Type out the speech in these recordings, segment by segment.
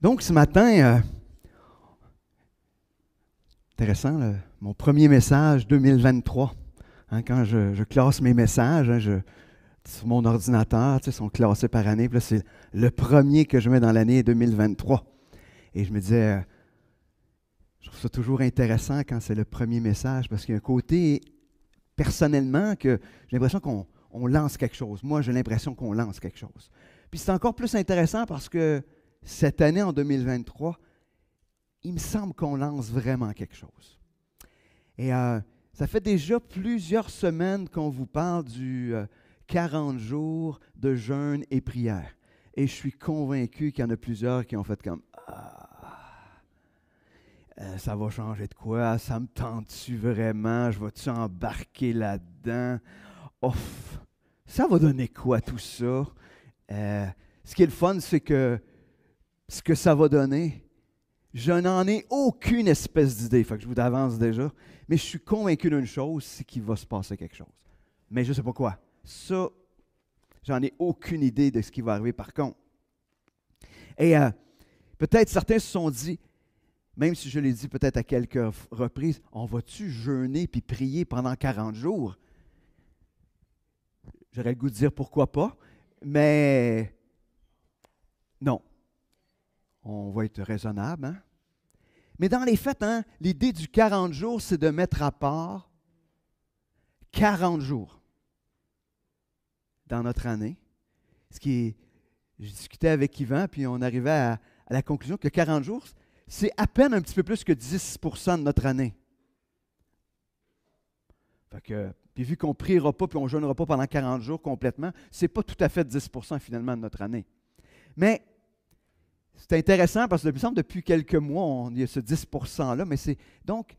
Donc ce matin, euh, intéressant, mon premier message 2023. Hein, quand je, classe mes messages, hein, sur mon ordinateur, ils sont classés par année. c'est le premier que je mets dans l'année 2023. Et je me disais, euh, je trouve ça toujours intéressant quand c'est le premier message parce qu'il y a un côté personnellement que j'ai l'impression qu'on lance quelque chose. Moi, j'ai l'impression qu'on lance quelque chose. Puis c'est encore plus intéressant parce que cette année, en 2023, il me semble qu'on lance vraiment quelque chose. Et euh, ça fait déjà plusieurs semaines qu'on vous parle du 40 euh, jours de jeûne et prière. Et je suis convaincu qu'il y en a plusieurs qui ont fait comme ah, euh, ça va changer de quoi Ça me tente-tu vraiment Je vais-tu embarquer là-dedans Ouf! ça va donner quoi tout ça Ce qui est le fun, c'est que ce que ça va donner. Je n'en ai aucune espèce d'idée, faut que je vous avance déjà. Mais je suis convaincu d'une chose, c'est qu'il va se passer quelque chose. Mais je ne sais pas quoi. Ça, j'en ai aucune idée de ce qui va arriver par contre. Et euh, peut-être certains se sont dit, même si je l'ai dit peut-être à quelques reprises, on va-tu jeûner puis prier pendant 40 jours? J'aurais le goût de dire pourquoi pas, mais non, on va être raisonnable. Hein? Mais dans les faits, hein, l'idée du 40 jours, c'est de mettre à part 40 jours dans notre année. Ce qui est, je avec Yvan, puis on arrivait à, la conclusion que 40 jours, c'est à peine un petit peu plus que 10 de notre année. que, puis vu qu'on ne priera pas, puis on ne jeûnera pas pendant 40 jours complètement, ce n'est pas tout à fait 10 finalement de notre année. Mais c'est intéressant parce que, depuis quelques mois, on, il y a ce 10 %-là, mais c'est. Donc,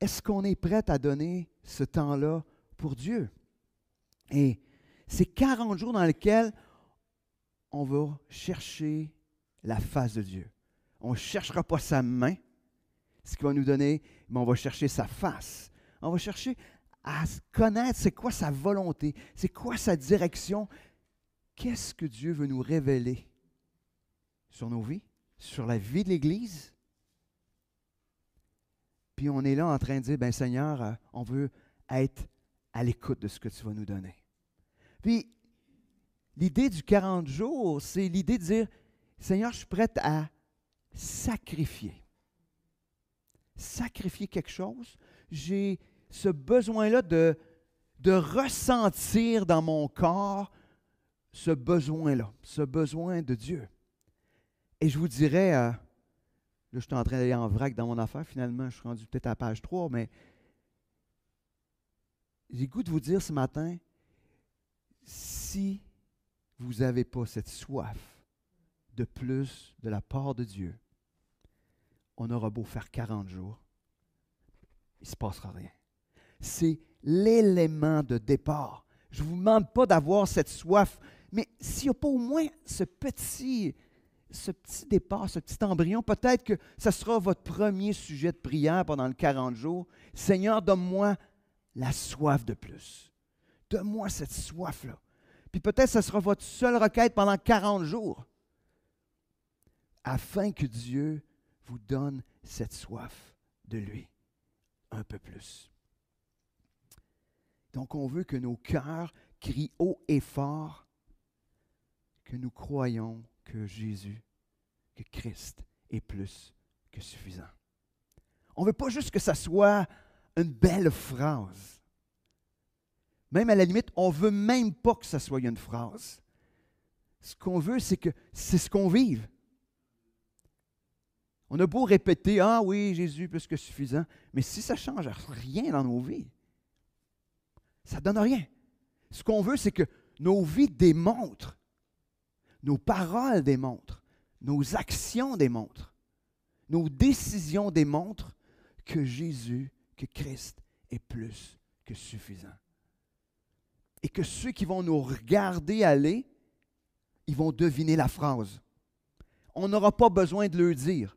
est-ce qu'on est prêt à donner ce temps-là pour Dieu? Et c'est 40 jours dans lesquels on va chercher la face de Dieu. On ne cherchera pas sa main, ce qu'il va nous donner, mais on va chercher sa face. On va chercher à connaître c'est quoi sa volonté, c'est quoi sa direction, qu'est-ce que Dieu veut nous révéler sur nos vies, sur la vie de l'Église. Puis on est là en train de dire, ben Seigneur, euh, on veut être à l'écoute de ce que tu vas nous donner. Puis l'idée du 40 jours, c'est l'idée de dire, Seigneur, je suis prête à sacrifier. Sacrifier quelque chose. J'ai ce besoin-là de, de ressentir dans mon corps ce besoin-là, ce besoin de Dieu. Et je vous dirais, euh, là, je suis en train d'aller en vrac dans mon affaire, finalement, je suis rendu peut-être à page 3, mais j'ai goût de vous dire ce matin, si vous n'avez pas cette soif de plus de la part de Dieu, on aura beau faire 40 jours, il ne se passera rien. C'est l'élément de départ. Je ne vous demande pas d'avoir cette soif, mais s'il n'y a pas au moins ce petit, ce petit départ, ce petit embryon, peut-être que ce sera votre premier sujet de prière pendant les 40 jours. Seigneur, donne-moi la soif de plus. Donne-moi cette soif-là. Puis peut-être ce sera votre seule requête pendant 40 jours. Afin que Dieu vous donne cette soif de lui un peu plus. Donc on veut que nos cœurs crient haut et fort que nous croyons que Jésus, que Christ est plus que suffisant. On ne veut pas juste que ça soit une belle phrase. Même à la limite, on ne veut même pas que ça soit une phrase. Ce qu'on veut, c'est que c'est ce qu'on vive. On a beau répéter Ah oui, Jésus, plus que suffisant, mais si ça ne change rien dans nos vies, ça ne donne rien. Ce qu'on veut, c'est que nos vies démontrent nos paroles démontrent, nos actions démontrent, nos décisions démontrent que Jésus, que Christ est plus que suffisant. Et que ceux qui vont nous regarder aller, ils vont deviner la phrase. On n'aura pas besoin de le dire.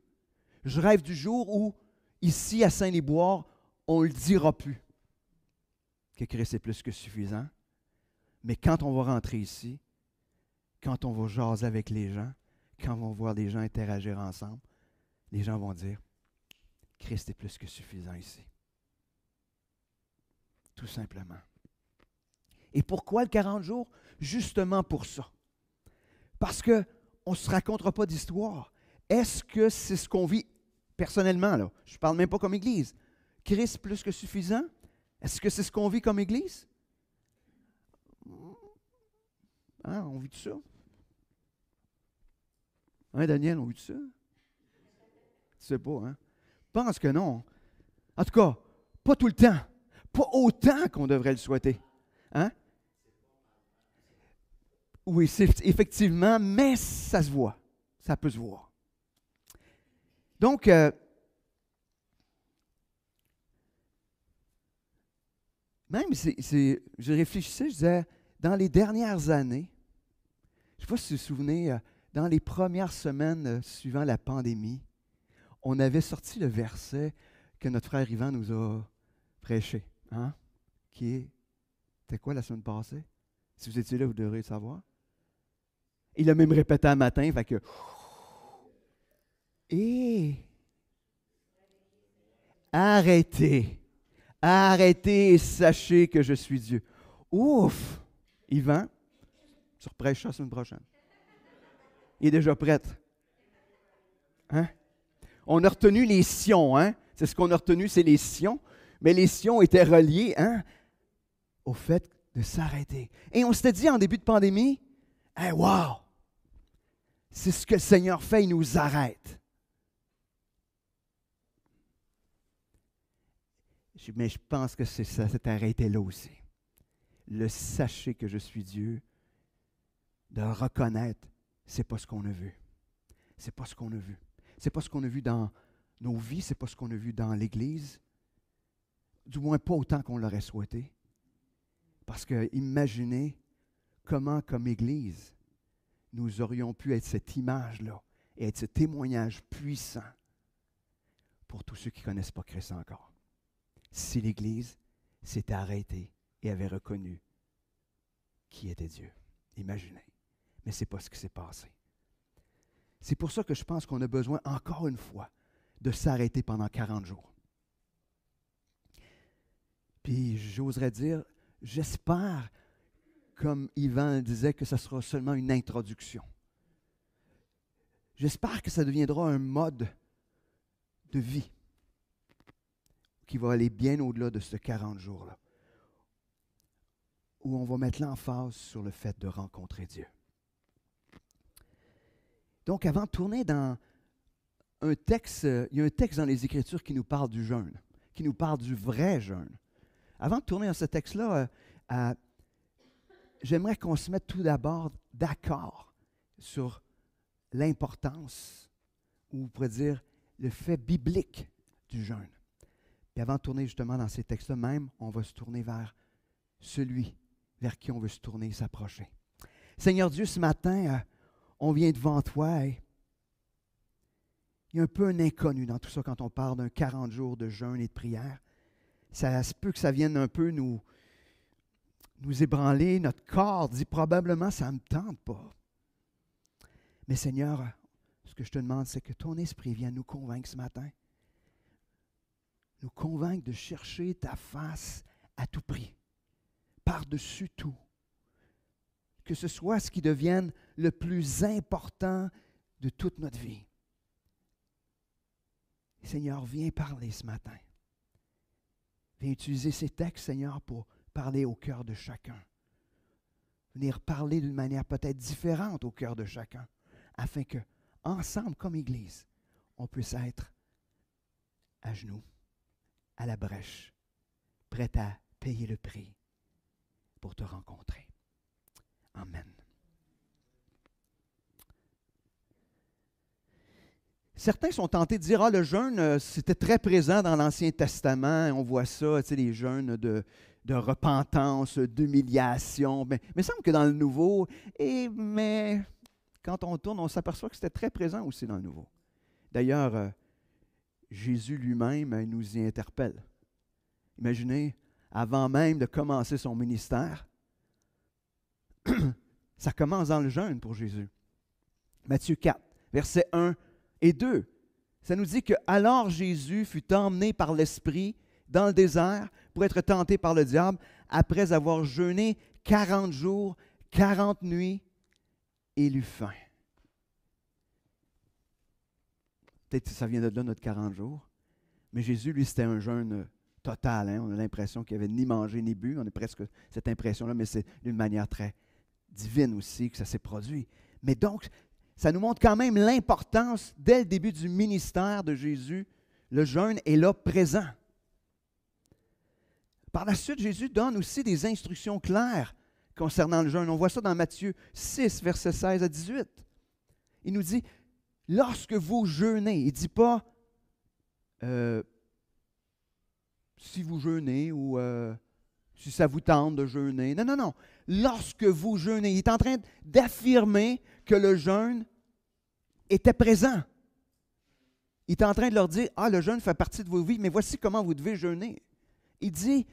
Je rêve du jour où, ici à Saint-Liboire, on ne le dira plus que Christ est plus que suffisant. Mais quand on va rentrer ici, quand on va jaser avec les gens, quand on va voir les gens interagir ensemble, les gens vont dire, Christ est plus que suffisant ici. Tout simplement. Et pourquoi le 40 jours? Justement pour ça. Parce qu'on ne se racontera pas d'histoire. Est-ce que c'est ce qu'on vit personnellement? Là? Je ne parle même pas comme Église. Christ plus que suffisant? Est-ce que c'est ce qu'on vit comme Église? Hein, on vit tout ça? Hein, Daniel, on a ça? Tu sais pas, hein? Pense que non. En tout cas, pas tout le temps. Pas autant qu'on devrait le souhaiter. Hein? Oui, c'est effectivement, mais ça se voit. Ça peut se voir. Donc, euh, même, si je réfléchissais, je disais, dans les dernières années, je ne sais pas si vous vous souvenez, euh, dans les premières semaines euh, suivant la pandémie, on avait sorti le verset que notre frère Ivan nous a prêché, hein? qui est, c'était quoi la semaine passée? Si vous étiez là, vous devriez le savoir. Il a même répété un matin, fait que... Et... Arrêtez. Arrêtez et sachez que je suis Dieu. Ouf! Yvan, tu reprêches ça la semaine prochaine. Il est déjà prête. Hein? On a retenu les Sions, hein? C'est ce qu'on a retenu, c'est les Sions. Mais les Sions étaient reliés, hein? Au fait de s'arrêter. Et on s'était dit en début de pandémie, hey, wow! C'est ce que le Seigneur fait, il nous arrête. Mais je pense que c'est ça, cet arrêté-là aussi. Le sachez que je suis Dieu, de reconnaître c'est pas ce qu'on a vu. C'est pas ce qu'on a vu. C'est pas ce qu'on a vu dans nos vies, c'est pas ce qu'on a vu dans l'Église. Du moins pas autant qu'on l'aurait souhaité. Parce que imaginez comment, comme Église, nous aurions pu être cette image-là et être ce témoignage puissant pour tous ceux qui ne connaissent pas Christ encore. Si l'Église s'était arrêtée et avait reconnu qui était Dieu. Imaginez mais ce n'est pas ce qui s'est passé. C'est pour ça que je pense qu'on a besoin, encore une fois, de s'arrêter pendant 40 jours. Puis j'oserais dire, j'espère, comme Yvan disait, que ce sera seulement une introduction. J'espère que ça deviendra un mode de vie qui va aller bien au-delà de ce 40 jours-là, où on va mettre l'emphase sur le fait de rencontrer Dieu. Donc, avant de tourner dans un texte, il y a un texte dans les Écritures qui nous parle du jeûne, qui nous parle du vrai jeûne. Avant de tourner dans ce texte-là, euh, j'aimerais qu'on se mette tout d'abord d'accord sur l'importance, ou on pourrait dire le fait biblique du jeûne. Puis avant de tourner justement dans ces textes-là même, on va se tourner vers celui vers qui on veut se tourner et s'approcher. Seigneur Dieu, ce matin, euh, on vient devant toi. Et il y a un peu un inconnu dans tout ça quand on parle d'un 40 jours de jeûne et de prière. Ça se peut que ça vienne un peu nous, nous ébranler. Notre corps dit probablement, ça ne me tente pas. Mais Seigneur, ce que je te demande, c'est que ton esprit vienne nous convaincre ce matin. Nous convaincre de chercher ta face à tout prix, par-dessus tout. Que ce soit ce qui devienne le plus important de toute notre vie. Seigneur, viens parler ce matin. Viens utiliser ces textes, Seigneur, pour parler au cœur de chacun. Venir parler d'une manière peut-être différente au cœur de chacun, afin que, ensemble, comme Église, on puisse être à genoux, à la brèche, prêt à payer le prix pour te rencontrer. Amen. Certains sont tentés de dire, ah, le jeûne, euh, c'était très présent dans l'Ancien Testament, on voit ça, tu sais, les jeûnes de, repentance, d'humiliation. Mais il semble que dans le Nouveau, et, mais quand on tourne, on s'aperçoit que c'était très présent aussi dans le Nouveau. D'ailleurs, euh, Jésus lui-même nous y interpelle. Imaginez, avant même de commencer son ministère, ça commence dans le jeûne pour Jésus. Matthieu 4, verset 1 et deux, ça nous dit que alors Jésus fut emmené par l'Esprit dans le désert pour être tenté par le diable après avoir jeûné 40 jours, 40 nuits et il faim. Peut-être que ça vient de là, notre 40 jours. Mais Jésus, lui, c'était un jeûne total. Hein. On a l'impression qu'il n'avait ni mangé ni bu. On a presque cette impression-là, mais c'est d'une manière très divine aussi que ça s'est produit. Mais donc, ça nous montre quand même l'importance, dès le début du ministère de Jésus, le jeûne est là présent. Par la suite, Jésus donne aussi des instructions claires concernant le jeûne. On voit ça dans Matthieu 6, verset 16 à 18. Il nous dit, lorsque vous jeûnez, il ne dit pas euh, si vous jeûnez ou euh, si ça vous tente de jeûner. Non, non, non. Lorsque vous jeûnez, il est en train d'affirmer que le jeûne était présent. Il est en train de leur dire, ah, le jeûne fait partie de vos vies, mais voici comment vous devez jeûner. Il dit,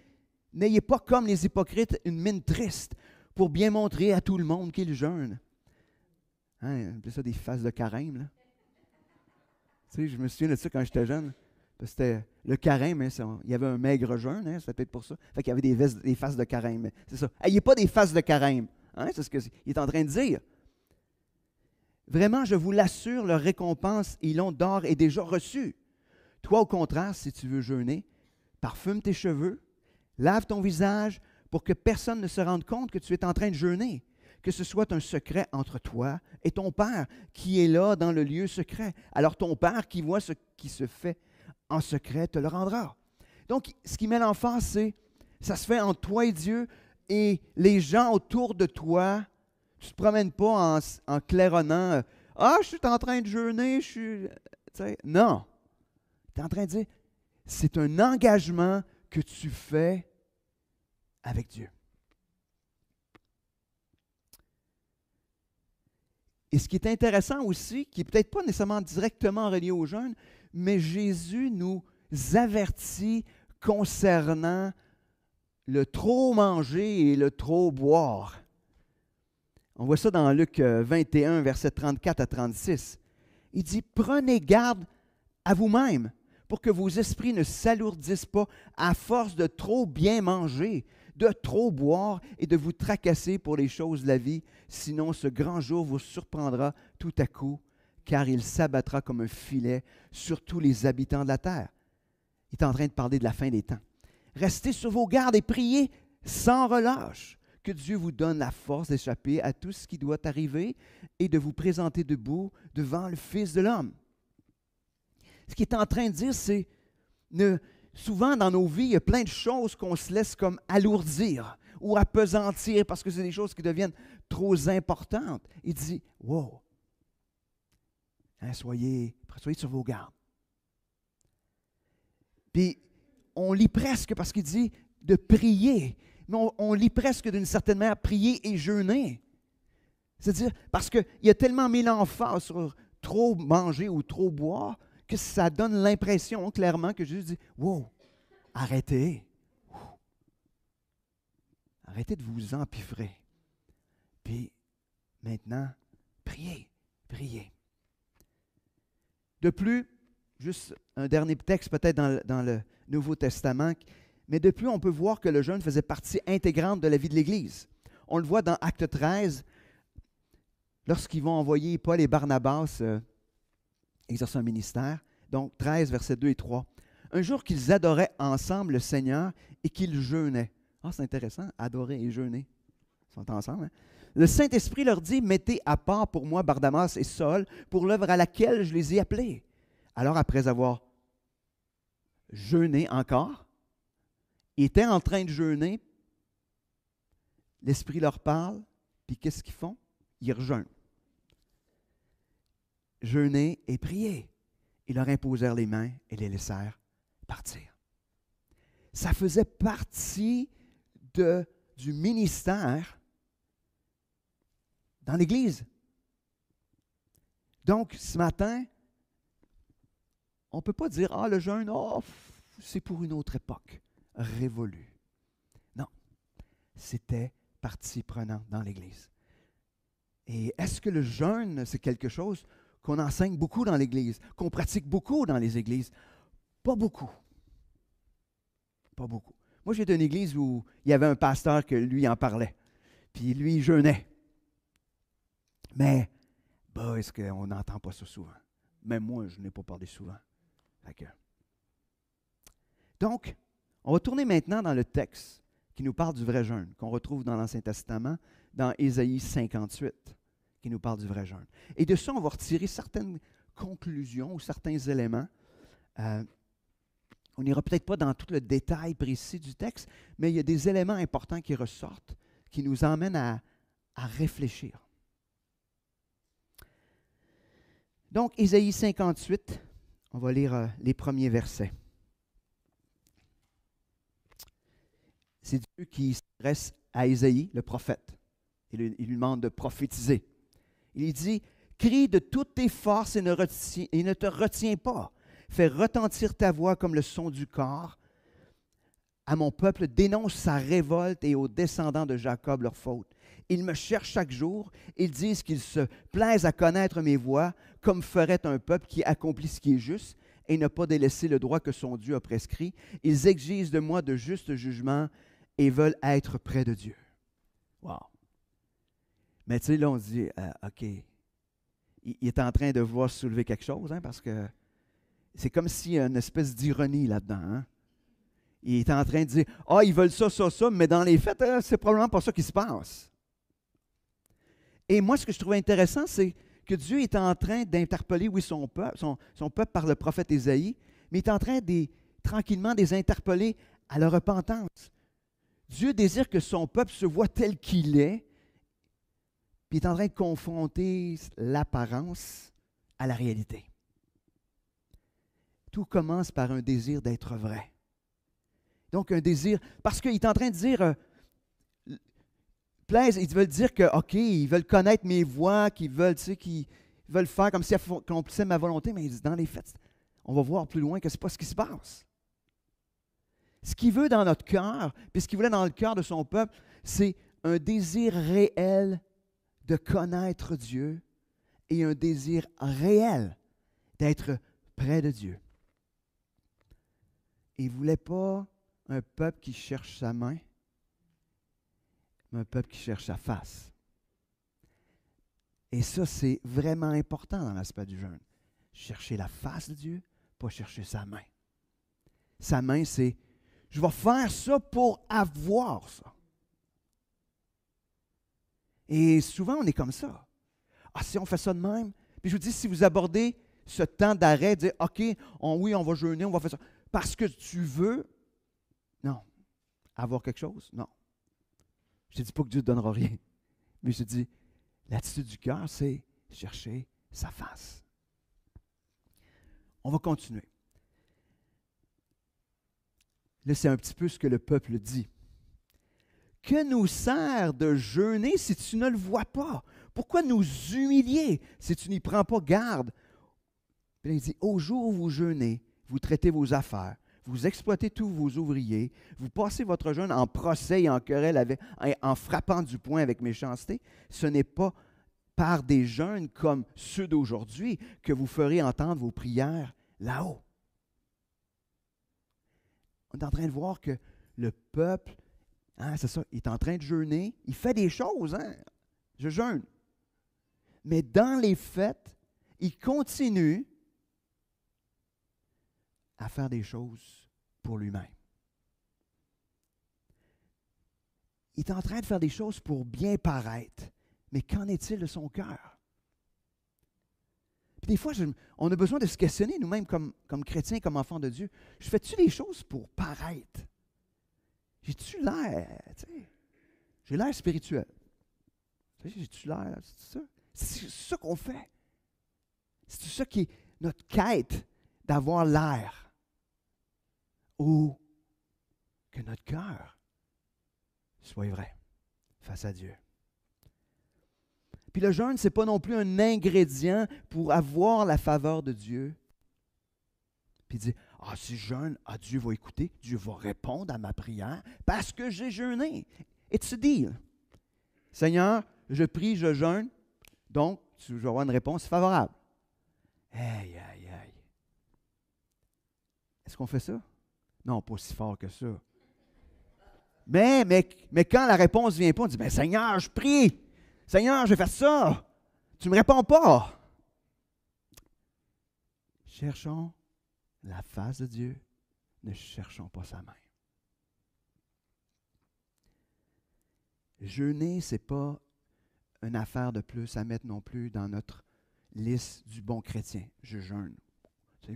n'ayez pas comme les hypocrites une mine triste pour bien montrer à tout le monde qu'ils jeûnent. Hein, ça des faces de carême, là. Tu sais, je me souviens de ça quand j'étais jeune. C'était le carême, hein, il y avait un maigre jeûne, ça hein, peut être pour ça. Fait qu'il y avait des, faces de carême. C'est ça. N'ayez pas des faces de carême. Hein, c'est ce qu'il est en train de dire. Vraiment, je vous l'assure, leur récompense, ils l'ont d'or et déjà reçue. Toi, au contraire, si tu veux jeûner, parfume tes cheveux, lave ton visage pour que personne ne se rende compte que tu es en train de jeûner, que ce soit un secret entre toi et ton Père qui est là dans le lieu secret. Alors ton Père qui voit ce qui se fait en secret te le rendra. Donc, ce qui met l'enfant, c'est ça se fait entre toi et Dieu, et les gens autour de toi tu te promènes pas en, claironnant euh, Ah, je suis en train de jeûner, je suis. Euh, non. Tu es en train de dire C'est un engagement que tu fais avec Dieu. Et ce qui est intéressant aussi, qui n'est peut-être pas nécessairement directement relié au jeûne, mais Jésus nous avertit concernant le trop manger et le trop boire. On voit ça dans Luc 21, euh, versets 34 à 36. Il dit, prenez garde à vous-même pour que vos esprits ne s'alourdissent pas à force de trop bien manger, de trop boire et de vous tracasser pour les choses de la vie, sinon ce grand jour vous surprendra tout à coup, car il s'abattra comme un filet sur tous les habitants de la terre. Il est en train de parler de la fin des temps. Restez sur vos gardes et priez sans relâche que Dieu vous donne la force d'échapper à tout ce qui doit arriver et de vous présenter debout devant le Fils de l'homme. Ce qu'il est en train de dire, c'est souvent dans nos vies, il y a plein de choses qu'on se laisse comme alourdir ou apesantir parce que c'est des choses qui deviennent trop importantes. Il dit, wow, hein, soyez, soyez sur vos gardes. Puis on lit presque parce qu'il dit de prier mais on, lit presque d'une certaine manière prier et jeûner. C'est-à-dire, parce qu'il y a tellement mis l'emphase sur trop manger ou trop boire que ça donne l'impression clairement que Jésus dit Wow, arrêtez. Arrêtez de vous empiffrer. Puis maintenant, priez, priez. De plus, juste un dernier texte peut-être dans, dans le Nouveau Testament mais depuis, on peut voir que le jeûne faisait partie intégrante de la vie de l'Église. On le voit dans Acte 13, lorsqu'ils vont envoyer Paul et Barnabas euh, exercer un ministère. Donc 13, versets 2 et 3. Un jour qu'ils adoraient ensemble le Seigneur et qu'ils jeûnaient. Ah, c'est intéressant, adorer et jeûner. Ils sont ensemble. Hein. Le Saint-Esprit leur dit Mettez à part pour moi Barnabas et Saul pour l'œuvre à laquelle je les ai appelés. Alors, après avoir jeûné encore, ils étaient en train de jeûner. L'Esprit leur parle. Puis qu'est-ce qu'ils font? Ils rejeûnent. Jeûner et prier. Ils leur imposèrent les mains et les laissèrent partir. Ça faisait partie de, du ministère dans l'Église. Donc, ce matin, on ne peut pas dire, ah, le jeûne, oh, c'est pour une autre époque révolu. Non, c'était partie prenante dans l'Église. Et est-ce que le jeûne, c'est quelque chose qu'on enseigne beaucoup dans l'Église, qu'on pratique beaucoup dans les Églises? Pas beaucoup. Pas beaucoup. Moi, j'étais une Église où il y avait un pasteur que lui en parlait, puis lui jeûnait. Mais, bah, est-ce qu'on n'entend pas ça souvent? Même moi, je n'ai pas parlé souvent. Donc, on va tourner maintenant dans le texte qui nous parle du vrai jeûne, qu'on retrouve dans l'Ancien Testament, dans Ésaïe 58, qui nous parle du vrai jeûne. Et de ça, on va retirer certaines conclusions ou certains éléments. Euh, on n'ira peut-être pas dans tout le détail précis du texte, mais il y a des éléments importants qui ressortent, qui nous emmènent à, réfléchir. Donc, Ésaïe 58, on va lire euh, les premiers versets. c'est Dieu qui s'adresse à Isaïe, le prophète. Il, lui demande de prophétiser. Il dit, Crie de toutes tes forces et ne, te retiens pas. Fais retentir ta voix comme le son du corps. À mon peuple, dénonce sa révolte et aux descendants de Jacob leur faute. Ils me cherchent chaque jour. Ils disent qu'ils se plaisent à connaître mes voies, comme ferait un peuple qui accomplit ce qui est juste et ne pas délaissé le droit que son Dieu a prescrit. Ils exigent de moi de justes jugements et veulent être près de Dieu. Wow. Mais tu sais, là, on dit, euh, OK, il, est en train de voir soulever quelque chose, hein, parce que c'est comme s'il y a une espèce d'ironie là-dedans. Hein. Il est en train de dire, ah, ils veulent ça, ça, ça, mais dans les faits, hein, c'est probablement pas ça qui se passe. Et moi, ce que je trouve intéressant, c'est que Dieu est en train d'interpeller, oui, son peuple, son, peuple par le prophète Ésaïe, mais il est en train de tranquillement de les interpeller à la repentance, Dieu désire que son peuple se voit tel qu'il est, puis est en train de confronter l'apparence à la réalité. Tout commence par un désir d'être vrai. Donc un désir, parce qu'il est en train de dire, euh, plaise, ils veulent dire que, OK, ils veulent connaître mes voix, qu'ils veulent, tu sais, veulent faire comme si accomplissaient ma volonté, mais ils dans les fêtes, on va voir plus loin que ce n'est pas ce qui se passe. Ce qu'il veut dans notre cœur, puis ce qu'il voulait dans le cœur de son peuple, c'est un désir réel de connaître Dieu et un désir réel d'être près de Dieu. Il ne voulait pas un peuple qui cherche sa main, mais un peuple qui cherche sa face. Et ça, c'est vraiment important dans l'aspect du jeûne. Chercher la face de Dieu, pas chercher sa main. Sa main, c'est je vais faire ça pour avoir ça. Et souvent, on est comme ça. Ah, si on fait ça de même. Puis je vous dis, si vous abordez ce temps d'arrêt, dire, OK, oui, on va jeûner, on va faire ça. Parce que tu veux, non. Avoir quelque chose, non. Je ne dis pas que Dieu ne donnera rien. Mais je te dis, l'attitude du cœur, c'est chercher sa face. On va continuer c'est un petit peu ce que le peuple dit. Que nous sert de jeûner si tu ne le vois pas? Pourquoi nous humilier si tu n'y prends pas garde? il dit, au jour où vous jeûnez, vous traitez vos affaires, vous exploitez tous vos ouvriers, vous passez votre jeûne en procès et en querelle, en frappant du poing avec méchanceté. Ce n'est pas par des jeûnes comme ceux d'aujourd'hui que vous ferez entendre vos prières là-haut. Il est en train de voir que le peuple, hein, c'est ça, il est en train de jeûner. Il fait des choses, hein? Je jeûne. Mais dans les fêtes, il continue à faire des choses pour lui-même. Il est en train de faire des choses pour bien paraître. Mais qu'en est-il de son cœur? des fois, on a besoin de se questionner nous-mêmes comme, chrétiens, comme enfants de Dieu. Je fais-tu les choses pour paraître? J'ai-tu l'air? J'ai l'air spirituel. J'ai-tu l'air? C'est ça? C'est ça qu'on fait. C'est ça qui est notre quête d'avoir l'air. Ou que notre cœur soit vrai face à Dieu. Puis le jeûne, ce n'est pas non plus un ingrédient pour avoir la faveur de Dieu. Puis il dit, ah, si je jeûne, ah, Dieu va écouter, Dieu va répondre à ma prière parce que j'ai jeûné. It's a deal. Seigneur, je prie, je jeûne, donc tu vas avoir une réponse favorable. Aïe, aïe, aïe. Est-ce qu'on fait ça? Non, pas aussi fort que ça. Mais, mais, mais quand la réponse ne vient pas, on dit, mais ben, Seigneur, je prie. Seigneur, je vais faire ça. Tu ne me réponds pas. Cherchons la face de Dieu, ne cherchons pas sa main. Jeûner, ce n'est pas une affaire de plus à mettre non plus dans notre liste du bon chrétien. Je jeûne. Là,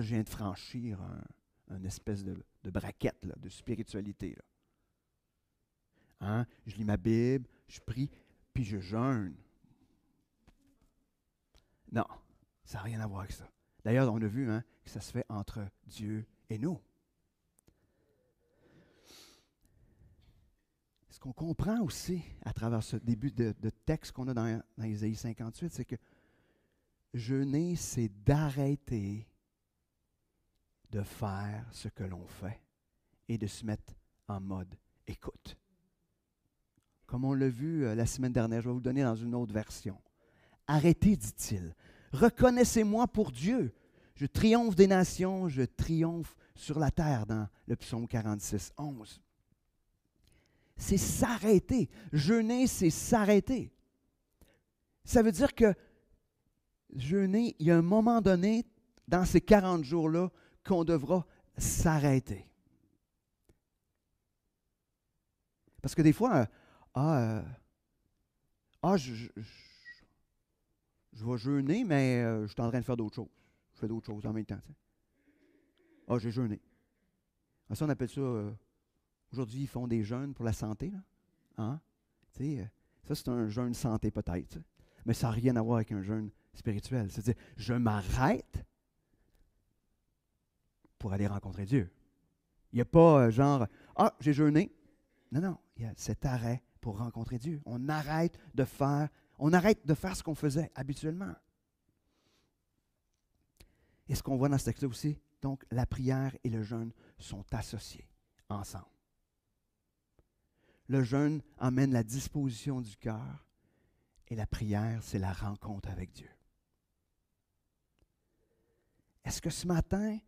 je viens de franchir un, une espèce de, braquette de spiritualité. Hein? Je lis ma Bible, je prie puis je jeûne. Non, ça n'a rien à voir avec ça. D'ailleurs, on a vu hein, que ça se fait entre Dieu et nous. Ce qu'on comprend aussi à travers ce début de, texte qu'on a dans, dans Isaïe 58, c'est que jeûner, c'est d'arrêter de faire ce que l'on fait et de se mettre en mode écoute comme on l'a vu euh, la semaine dernière. Je vais vous donner dans une autre version. Arrêtez, dit-il. Reconnaissez-moi pour Dieu. Je triomphe des nations, je triomphe sur la terre dans le psaume 46, 11. C'est s'arrêter. Jeûner, c'est s'arrêter. Ça veut dire que jeûner, il y a un moment donné dans ces 40 jours-là qu'on devra s'arrêter. Parce que des fois, ah, euh, ah je, vais jeûner, mais euh, je suis en train de faire d'autres choses. Je fais d'autres choses en même temps. Ah, j'ai jeûné. Ah, ça, on appelle ça. Euh, aujourd'hui, ils font des jeûnes pour la santé. Là. Hein? ça, c'est un jeûne santé, peut-être. Mais ça n'a rien à voir avec un jeûne spirituel. C'est-à-dire, je m'arrête pour aller rencontrer Dieu. Il n'y a pas genre, ah, j'ai jeûné. Non, non, il y a cet arrêt pour rencontrer Dieu. On arrête de faire, on arrête de faire ce qu'on faisait habituellement. Et ce qu'on voit dans ce texte-là aussi, donc la prière et le jeûne sont associés ensemble. Le jeûne amène la disposition du cœur et la prière, c'est la rencontre avec Dieu. Est-ce que ce matin,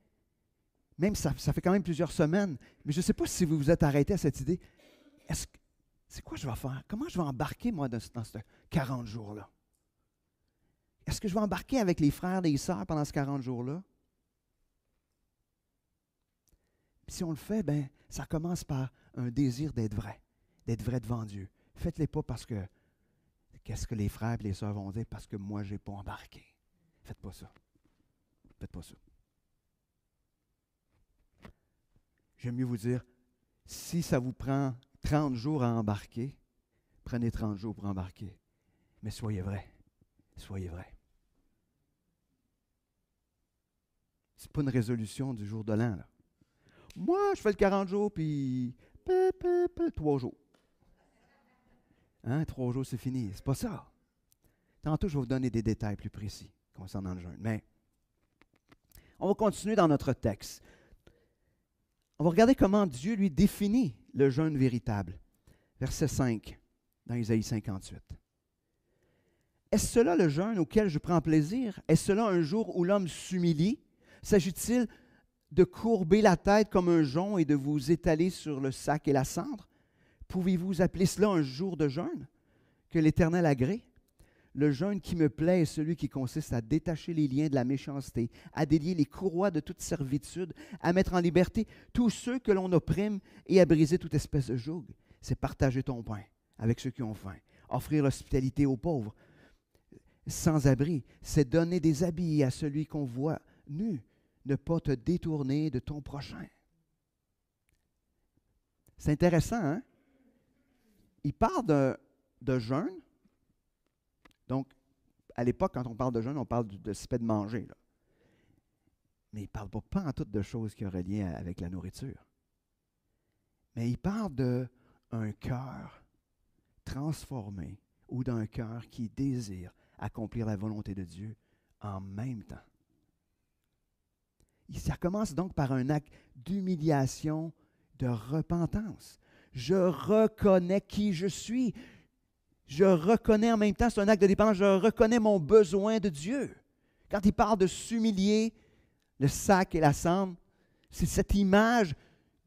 même ça, ça, fait quand même plusieurs semaines, mais je ne sais pas si vous vous êtes arrêté à cette idée, est-ce que c'est quoi je vais faire? Comment je vais embarquer, moi, dans, ces ce 40 jours-là? Est-ce que je vais embarquer avec les frères et les sœurs pendant ces 40 jours-là? si on le fait, ben, ça commence par un désir d'être vrai, d'être vrai devant Dieu. Faites-les pas parce que qu'est-ce que les frères et les sœurs vont dire parce que moi, je n'ai pas embarqué. Faites pas ça. Faites pas ça. J'aime mieux vous dire, si ça vous prend 30 jours à embarquer, prenez 30 jours pour embarquer. Mais soyez vrai. Soyez vrai. C'est pas une résolution du jour de l'an. Moi, je fais le 40 jours, puis trois jours. Hein, trois jours, c'est fini. C'est pas ça. Tantôt, je vais vous donner des détails plus précis concernant le jeûne. Mais on va continuer dans notre texte regarder comment Dieu lui définit le jeûne véritable. Verset 5 dans Isaïe 58. Est-ce cela le jeûne auquel je prends plaisir? Est-ce cela un jour où l'homme s'humilie? S'agit-il de courber la tête comme un jonc et de vous étaler sur le sac et la cendre? Pouvez-vous appeler cela un jour de jeûne que l'Éternel agrée? Le jeûne qui me plaît est celui qui consiste à détacher les liens de la méchanceté, à délier les courroies de toute servitude, à mettre en liberté tous ceux que l'on opprime et à briser toute espèce de joug. C'est partager ton pain avec ceux qui ont faim, offrir l'hospitalité aux pauvres, sans abri, c'est donner des habits à celui qu'on voit nu, ne pas te détourner de ton prochain. C'est intéressant, hein? Il parle de, de jeûne, donc, à l'époque, quand on parle de jeûne, on parle de, de de manger. Mais il ne parle pas en tout de choses qui auraient lien avec la nourriture. Mais il parle d'un cœur transformé ou d'un cœur qui désire accomplir la volonté de Dieu en même temps. Ça commence donc par un acte d'humiliation, de repentance. Je reconnais qui je suis. Je reconnais en même temps, c'est un acte de dépendance, je reconnais mon besoin de Dieu. Quand il parle de s'humilier, le sac et la cendre, c'est cette image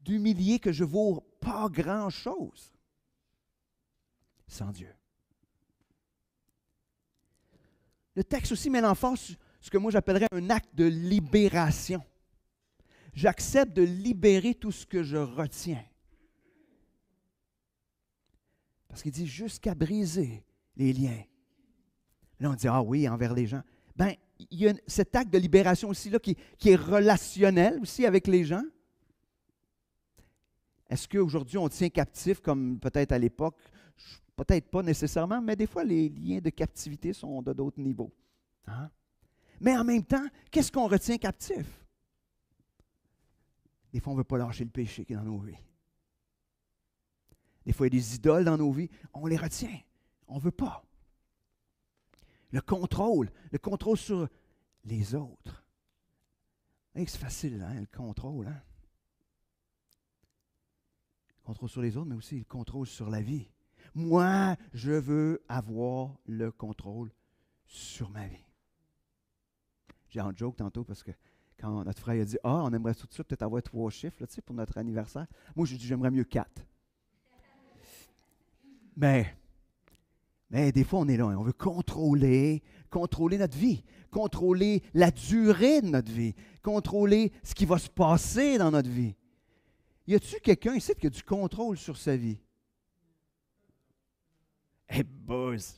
d'humilier que je vaux pas grand-chose sans Dieu. Le texte aussi met en sur ce que moi j'appellerais un acte de libération. J'accepte de libérer tout ce que je retiens. Parce qu'il dit jusqu'à briser les liens. Là, on dit, ah oui, envers les gens. Ben, il y a cet acte de libération aussi là qui, est relationnel aussi avec les gens. Est-ce qu'aujourd'hui, on tient captif comme peut-être à l'époque? Peut-être pas nécessairement, mais des fois, les liens de captivité sont de d'autres niveaux. Hein? Mais en même temps, qu'est-ce qu'on retient captif? Des fois, on ne veut pas lâcher le péché qui est dans nos vies. Des fois, il y a des idoles dans nos vies. On les retient. On ne veut pas. Le contrôle, le contrôle sur les autres. c'est facile, hein, le contrôle. Hein. Le contrôle sur les autres, mais aussi le contrôle sur la vie. Moi, je veux avoir le contrôle sur ma vie. J'ai un joke tantôt parce que quand notre frère a dit Ah, on aimerait tout ça peut-être avoir trois chiffres pour notre anniversaire, moi, j'ai dit J'aimerais mieux quatre. Mais, ben, mais ben, des fois, on est loin. on veut contrôler, contrôler notre vie, contrôler la durée de notre vie, contrôler ce qui va se passer dans notre vie. Y a-tu quelqu'un ici qui a du contrôle sur sa vie? Hey, buzz!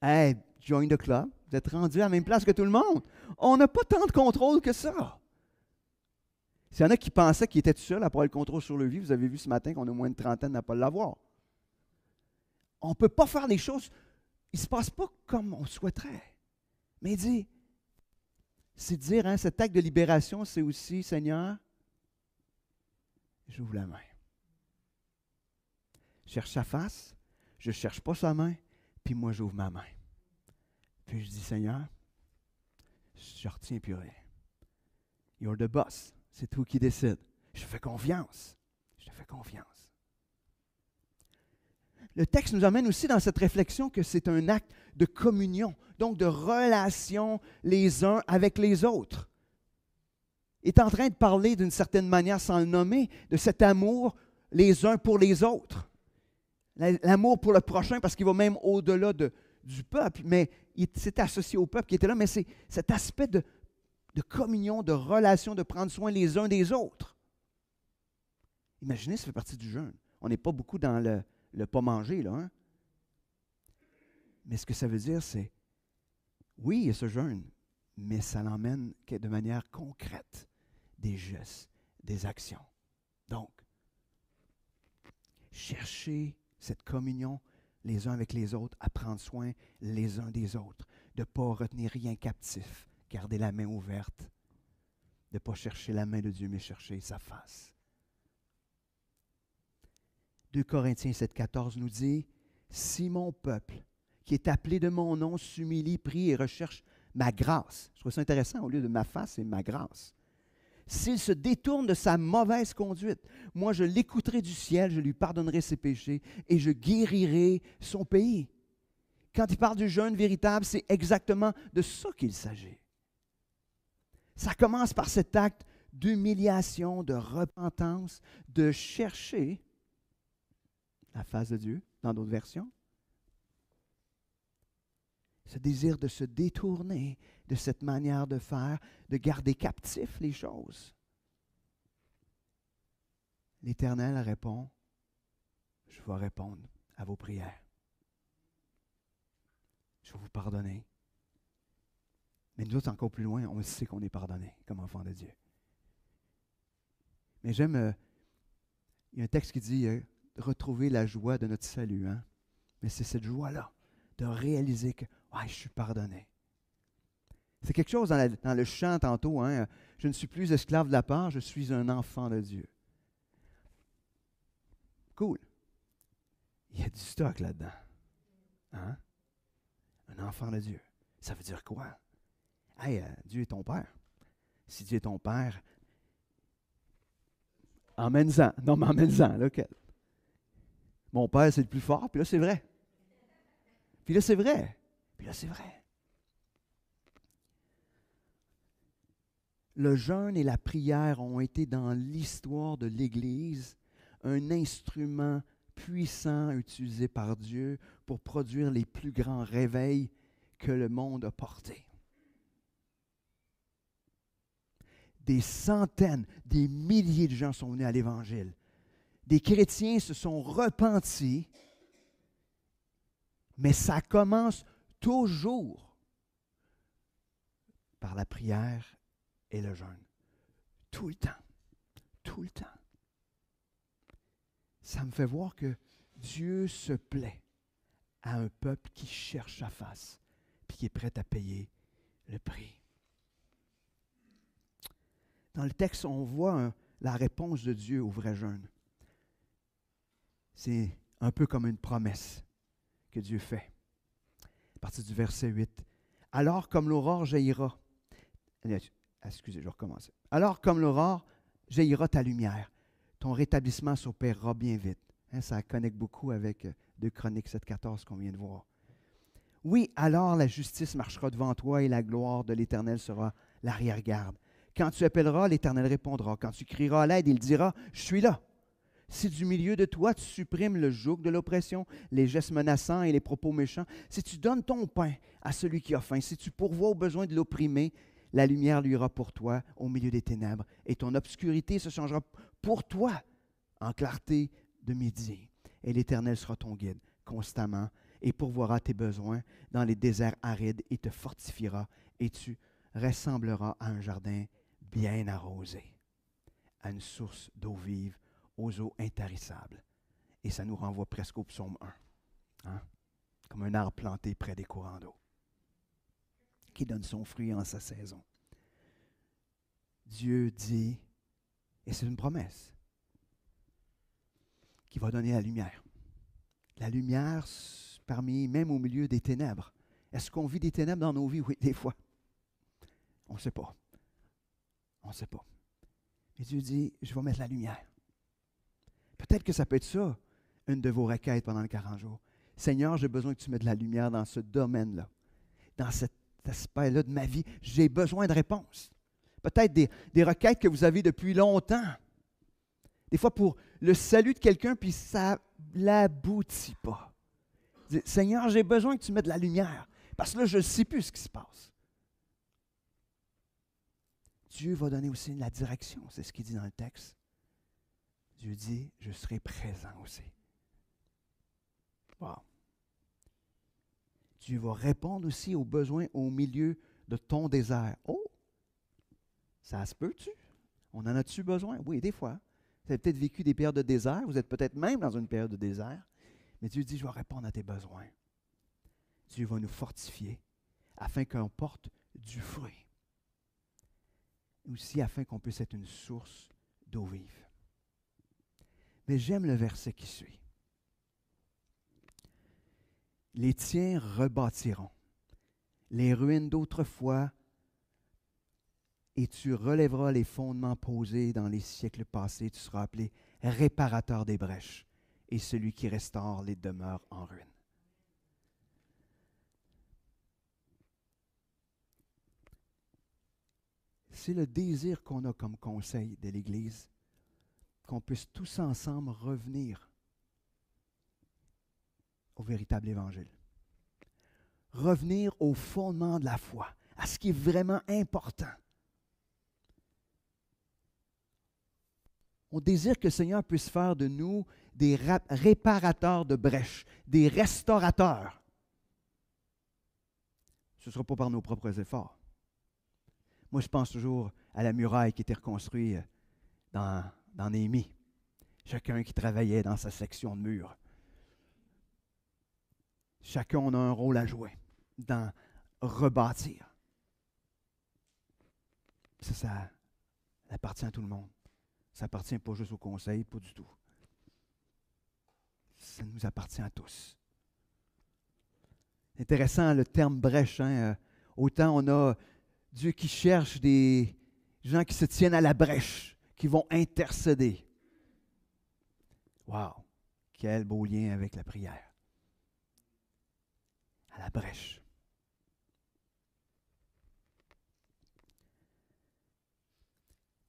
Hey, join the club. Vous êtes rendu à la même place que tout le monde. On n'a pas tant de contrôle que ça. S'il y en a qui pensaient qu'ils étaient seuls à avoir le contrôle sur leur vie, vous avez vu ce matin qu'on a moins de trentaine à ne pas l'avoir on ne peut pas faire les choses, il ne se passe pas comme on souhaiterait. Mais il dit, c'est dire, hein, cet acte de libération, c'est aussi, Seigneur, j'ouvre la main. Je cherche sa face, je ne cherche pas sa main, puis moi j'ouvre ma main. Puis je dis, Seigneur, je retiens plus rien. You're the boss, c'est toi qui décides. Je te fais confiance, je te fais confiance le texte nous amène aussi dans cette réflexion que c'est un acte de communion, donc de relation les uns avec les autres. Il est en train de parler d'une certaine manière, sans le nommer, de cet amour les uns pour les autres. L'amour pour le prochain, parce qu'il va même au-delà du peuple, mais il s'est associé au peuple qui était là, mais c'est cet aspect de, de communion, de relation, de prendre soin les uns des autres. Imaginez, ça fait partie du jeûne. On n'est pas beaucoup dans le, le pas manger, là. Hein? Mais ce que ça veut dire, c'est, oui, il se ce jeûne, mais ça l'emmène de manière concrète des gestes, des actions. Donc, chercher cette communion les uns avec les autres, à prendre soin les uns des autres, de ne pas retenir rien captif, garder la main ouverte, de ne pas chercher la main de Dieu, mais chercher sa face. 2 Corinthiens 7,14 nous dit Si mon peuple, qui est appelé de mon nom, s'humilie, prie et recherche ma grâce, je trouve ça intéressant, au lieu de ma face, c'est ma grâce. S'il se détourne de sa mauvaise conduite, moi je l'écouterai du ciel, je lui pardonnerai ses péchés et je guérirai son pays. Quand il parle du jeûne véritable, c'est exactement de ça qu'il s'agit. Ça commence par cet acte d'humiliation, de repentance, de chercher la face de Dieu, dans d'autres versions. Ce désir de se détourner de cette manière de faire, de garder captif les choses. L'Éternel répond, je vais répondre à vos prières. Je vais vous pardonner. Mais nous autres, encore plus loin, on sait qu'on est pardonné comme enfant de Dieu. Mais j'aime, euh, il y a un texte qui dit, euh, retrouver la joie de notre salut. Hein? Mais c'est cette joie-là de réaliser que ouais, je suis pardonné. C'est quelque chose dans, le chant tantôt. Hein? Je ne suis plus esclave de la part, je suis un enfant de Dieu. Cool. Il y a du stock là-dedans. Hein? Un enfant de Dieu. Ça veut dire quoi? Hey, euh, Dieu est ton Père. Si Dieu est ton Père, emmène-en. Non, mais emmène-en, lequel? Mon père, c'est le plus fort. Puis là, c'est vrai. Puis là, c'est vrai. Puis là, c'est vrai. Le jeûne et la prière ont été dans l'histoire de l'Église un instrument puissant utilisé par Dieu pour produire les plus grands réveils que le monde a portés. Des centaines, des milliers de gens sont venus à l'Évangile des chrétiens se sont repentis, mais ça commence toujours par la prière et le jeûne. Tout le temps. Tout le temps. Ça me fait voir que Dieu se plaît à un peuple qui cherche sa face, et qui est prêt à payer le prix. Dans le texte, on voit hein, la réponse de Dieu au vrai jeûne c'est un peu comme une promesse que Dieu fait. À partir du verset 8. Alors comme l'aurore jaillira. Excusez, je recommence. Alors comme l'aurore jaillira ta lumière. Ton rétablissement s'opérera bien vite. Hein, ça connecte beaucoup avec 2 euh, Chroniques 7.14 qu'on vient de voir. Oui, alors la justice marchera devant toi et la gloire de l'Éternel sera l'arrière-garde. Quand tu appelleras, l'Éternel répondra. Quand tu crieras à l'aide, il dira, je suis là. Si du milieu de toi tu supprimes le joug de l'oppression, les gestes menaçants et les propos méchants, si tu donnes ton pain à celui qui a faim, si tu pourvois aux besoins de l'opprimé, la lumière lui ira pour toi au milieu des ténèbres, et ton obscurité se changera pour toi en clarté de midi. Et l'Éternel sera ton guide constamment et pourvoira tes besoins dans les déserts arides et te fortifiera, et tu ressembleras à un jardin bien arrosé, à une source d'eau vive aux eaux intarissables. Et ça nous renvoie presque au psaume 1. Hein, comme un arbre planté près des courants d'eau, qui donne son fruit en sa saison. Dieu dit, et c'est une promesse, qui va donner la lumière. La lumière parmi, même au milieu des ténèbres. Est-ce qu'on vit des ténèbres dans nos vies? Oui, des fois. On ne sait pas. On ne sait pas. mais Dieu dit, je vais mettre la lumière. Peut-être que ça peut être ça, une de vos requêtes pendant les 40 jours. Seigneur, j'ai besoin que tu mettes de la lumière dans ce domaine-là, dans cet aspect-là de ma vie. J'ai besoin de réponses. Peut-être des, requêtes que vous avez depuis longtemps. Des fois, pour le salut de quelqu'un, puis ça l'aboutit pas. Seigneur, j'ai besoin que tu mettes de la lumière, parce que là, je ne sais plus ce qui se passe. Dieu va donner aussi la direction, c'est ce qu'il dit dans le texte. Dieu dit, je serai présent aussi. Wow. Tu vas répondre aussi aux besoins au milieu de ton désert. Oh, ça se peut-tu? On en a-tu besoin? Oui, des fois. Vous avez peut-être vécu des périodes de désert, vous êtes peut-être même dans une période de désert, mais Dieu dit, je vais répondre à tes besoins. Dieu va nous fortifier afin qu'on porte du fruit, aussi afin qu'on puisse être une source d'eau vive. Mais j'aime le verset qui suit. Les tiens rebâtiront les ruines d'autrefois et tu relèveras les fondements posés dans les siècles passés. Tu seras appelé réparateur des brèches et celui qui restaure les demeures en ruines. » C'est le désir qu'on a comme conseil de l'Église qu'on puisse tous ensemble revenir au véritable évangile. Revenir au fondement de la foi, à ce qui est vraiment important. On désire que le Seigneur puisse faire de nous des réparateurs de brèches, des restaurateurs. Ce ne sera pas par nos propres efforts. Moi, je pense toujours à la muraille qui était reconstruite dans dans Néhémie. Chacun qui travaillait dans sa section de mur. Chacun a un rôle à jouer dans rebâtir. Ça, ça appartient à tout le monde. Ça appartient pas juste au conseil, pas du tout. Ça nous appartient à tous. Intéressant le terme brèche. Hein? Euh, autant on a Dieu qui cherche des gens qui se tiennent à la brèche qui vont intercéder. Wow! Quel beau lien avec la prière. À la brèche.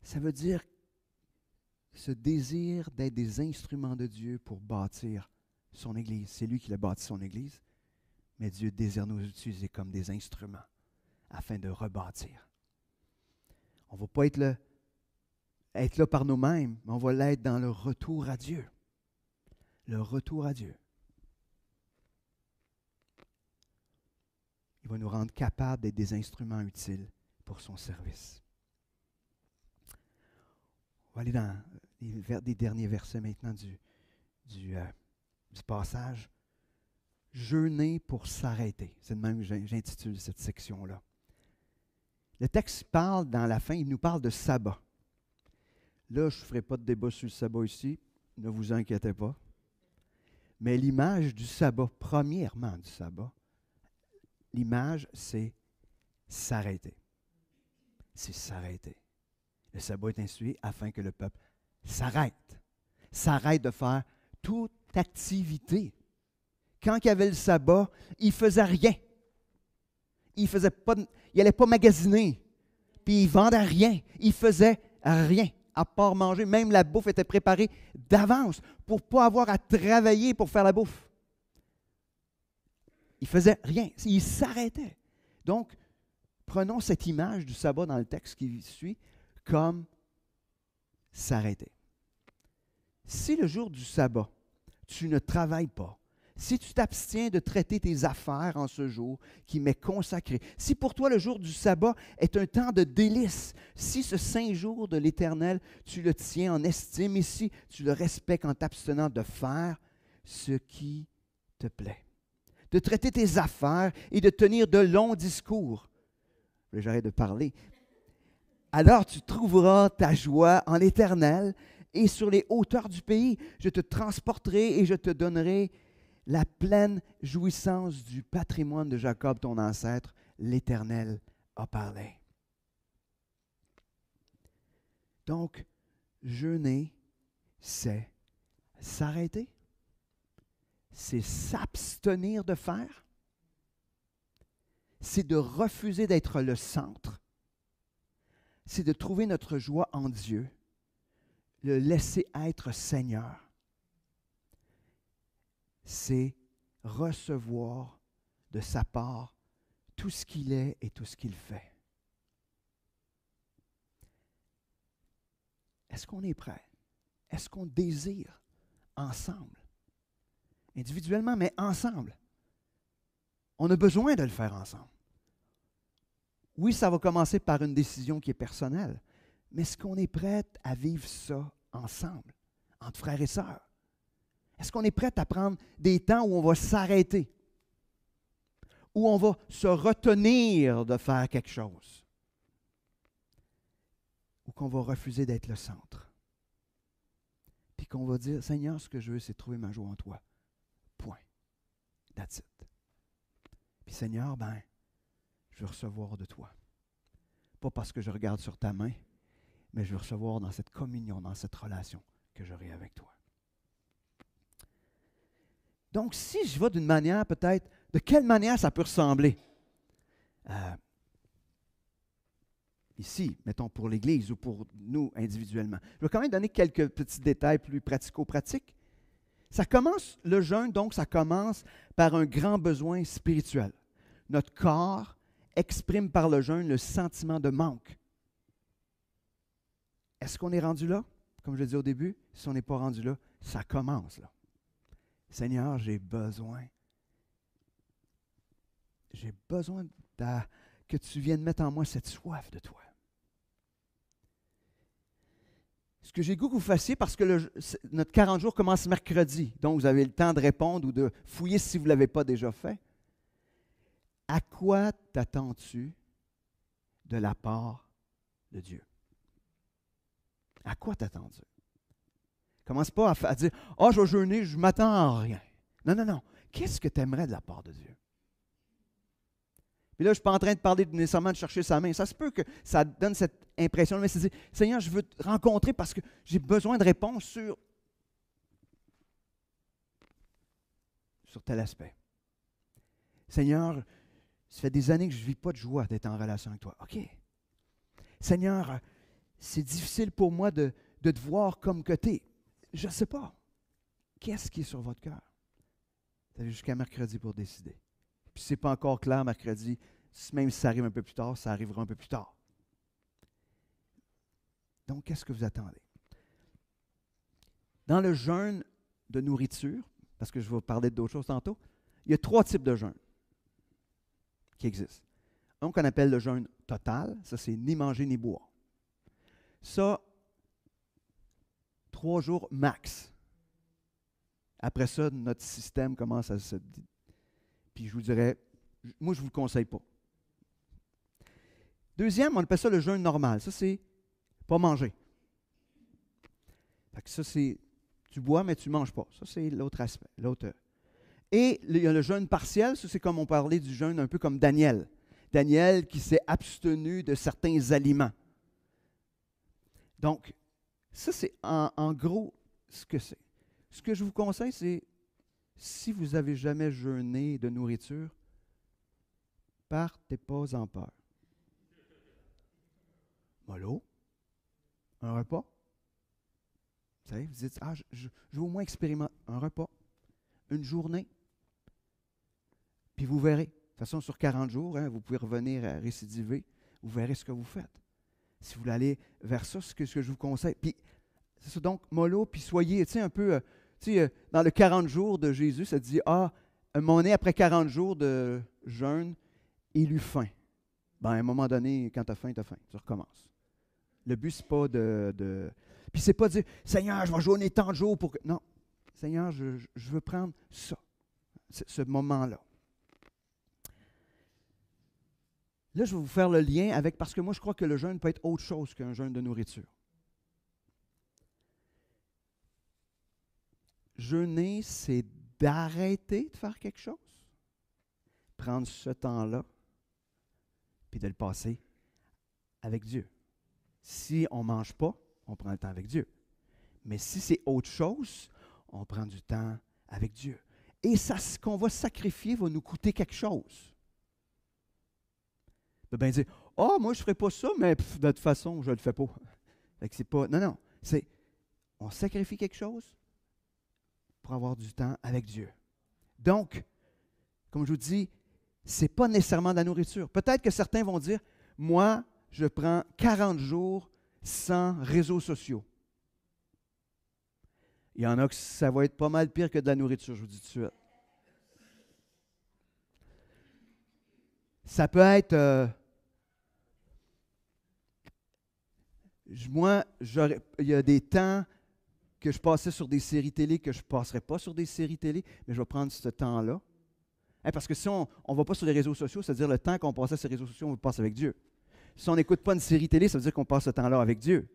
Ça veut dire ce désir d'être des instruments de Dieu pour bâtir son Église. C'est lui qui l'a bâti son Église, mais Dieu désire nous utiliser comme des instruments afin de rebâtir. On ne va pas être le, être là par nous-mêmes, mais on va l'être dans le retour à Dieu. Le retour à Dieu. Il va nous rendre capables d'être des instruments utiles pour son service. On va aller dans les, vers, les derniers versets maintenant du, euh, du, passage. Jeûner pour s'arrêter. C'est le même que j'intitule cette section-là. Le texte parle dans la fin, il nous parle de sabbat. Là, je ne ferai pas de débat sur le sabbat ici, ne vous inquiétez pas. Mais l'image du sabbat, premièrement du sabbat, l'image, c'est s'arrêter. C'est s'arrêter. Le sabbat est institué afin que le peuple s'arrête. S'arrête de faire toute activité. Quand il y avait le sabbat, il ne faisait rien. Il faisait pas, il n'allait pas magasiner. Puis il vendait rien. Il ne faisait rien à part manger. Même la bouffe était préparée d'avance pour ne pas avoir à travailler pour faire la bouffe. Il faisait rien. Il s'arrêtait. Donc, prenons cette image du sabbat dans le texte qui suit comme s'arrêter. Si le jour du sabbat, tu ne travailles pas, si tu t'abstiens de traiter tes affaires en ce jour qui m'est consacré, si pour toi le jour du sabbat est un temps de délice, si ce saint jour de l'Éternel, tu le tiens en estime et si tu le respectes en t'abstenant de faire ce qui te plaît, de traiter tes affaires et de tenir de longs discours, j'arrête de parler, alors tu trouveras ta joie en l'Éternel et sur les hauteurs du pays, je te transporterai et je te donnerai la pleine jouissance du patrimoine de Jacob, ton ancêtre, l'Éternel a parlé. Donc, jeûner, c'est s'arrêter, c'est s'abstenir de faire, c'est de refuser d'être le centre, c'est de trouver notre joie en Dieu, le laisser être Seigneur c'est recevoir de sa part tout ce qu'il est et tout ce qu'il fait. Est-ce qu'on est prêt? Est-ce qu'on désire ensemble? Individuellement, mais ensemble. On a besoin de le faire ensemble. Oui, ça va commencer par une décision qui est personnelle, mais est-ce qu'on est prêt à vivre ça ensemble, entre frères et sœurs? Est-ce qu'on est prêt à prendre des temps où on va s'arrêter? Où on va se retenir de faire quelque chose? Ou qu'on va refuser d'être le centre? Puis qu'on va dire, Seigneur, ce que je veux, c'est trouver ma joie en toi. Point. That's it. Puis Seigneur, ben, je veux recevoir de toi. Pas parce que je regarde sur ta main, mais je veux recevoir dans cette communion, dans cette relation que j'aurai avec toi. Donc, si je vais d'une manière, peut-être, de quelle manière ça peut ressembler? Euh, ici, mettons pour l'Église ou pour nous individuellement. Je vais quand même donner quelques petits détails plus pratico-pratiques. Ça commence, le jeûne, donc, ça commence par un grand besoin spirituel. Notre corps exprime par le jeûne le sentiment de manque. Est-ce qu'on est rendu là? Comme je l'ai dit au début, si on n'est pas rendu là, ça commence là. Seigneur, j'ai besoin. J'ai besoin que tu viennes mettre en moi cette soif de toi. Ce que j'ai goût que vous fassiez, parce que notre 40 jours commence mercredi, donc vous avez le temps de répondre ou de fouiller si vous ne l'avez pas déjà fait. À quoi t'attends-tu de la part de Dieu? À quoi t'attends-tu? Commence pas à, dire Ah, oh, je vais jeûner, je m'attends à rien. Non, non, non. Qu'est-ce que tu aimerais de la part de Dieu? Puis là, je ne suis pas en train de parler nécessairement de chercher sa main. Ça se peut que ça donne cette impression, mais c'est dire Seigneur, je veux te rencontrer parce que j'ai besoin de réponses sur, sur tel aspect. Seigneur, ça fait des années que je ne vis pas de joie d'être en relation avec toi. OK. Seigneur, c'est difficile pour moi de, de te voir comme que tu es. Je ne sais pas. Qu'est-ce qui est sur votre cœur? Vous avez jusqu'à mercredi pour décider. Puis ce n'est pas encore clair mercredi. Même si ça arrive un peu plus tard, ça arrivera un peu plus tard. Donc, qu'est-ce que vous attendez? Dans le jeûne de nourriture, parce que je vais vous parler d'autres choses tantôt, il y a trois types de jeûne qui existent. Un qu'on appelle le jeûne total, ça c'est ni manger ni boire. Ça, trois jours max. Après ça, notre système commence à se. Puis je vous dirais, moi, je ne vous le conseille pas. Deuxième, on appelle ça le jeûne normal. Ça, c'est pas manger. que ça, c'est tu bois, mais tu ne manges pas. Ça, c'est l'autre aspect, l'autre. Et il y a le jeûne partiel, ça, c'est comme on parlait du jeûne un peu comme Daniel. Daniel qui s'est abstenu de certains aliments. Donc, ça, c'est en, gros ce que c'est. Ce que je vous conseille, c'est si vous avez jamais jeûné de nourriture, partez pas en peur. Mollo, un repas. Vous savez, vous dites, ah, je, vais au moins expérimenter un repas, une journée. Puis vous verrez. De toute façon, sur 40 jours, hein, vous pouvez revenir à récidiver. Vous verrez ce que vous faites si vous voulez aller vers ça, ce que, ce que je vous conseille. Puis, c'est ça, donc, mollo, puis soyez, tu sais, un peu, euh, tu sais, euh, dans le 40 jours de Jésus, ça dit, ah, un après 40 jours de jeûne, il eut faim. Ben, à un moment donné, quand tu as faim, tu as faim, tu recommences. Le but, c'est pas de... de... Puis c'est pas de dire, Seigneur, je vais jeûner tant de jours pour que... Non, Seigneur, je veux prendre ça, ce moment-là. Là, je vais vous faire le lien avec, parce que moi, je crois que le jeûne peut être autre chose qu'un jeûne de nourriture. Jeûner, c'est d'arrêter de faire quelque chose, prendre ce temps-là, puis de le passer avec Dieu. Si on ne mange pas, on prend le temps avec Dieu. Mais si c'est autre chose, on prend du temps avec Dieu. Et ça, ce qu'on va sacrifier va nous coûter quelque chose de bien dire Ah, oh, moi, je ne ferai pas ça, mais de toute façon, je ne le fais pas. pas. Non, non. C'est on sacrifie quelque chose pour avoir du temps avec Dieu. Donc, comme je vous dis, ce n'est pas nécessairement de la nourriture. Peut-être que certains vont dire Moi, je prends 40 jours sans réseaux sociaux. Il y en a que ça va être pas mal pire que de la nourriture, je vous dis tout de suite. Ça peut être euh, moi, il y a des temps que je passais sur des séries télé que je ne passerais pas sur des séries télé, mais je vais prendre ce temps-là. Hein, parce que si on ne va pas sur les réseaux sociaux, c'est-à-dire le temps qu'on passait sur les réseaux sociaux, on le passe avec Dieu. Si on n'écoute pas une série télé, ça veut dire qu'on passe ce temps-là avec Dieu.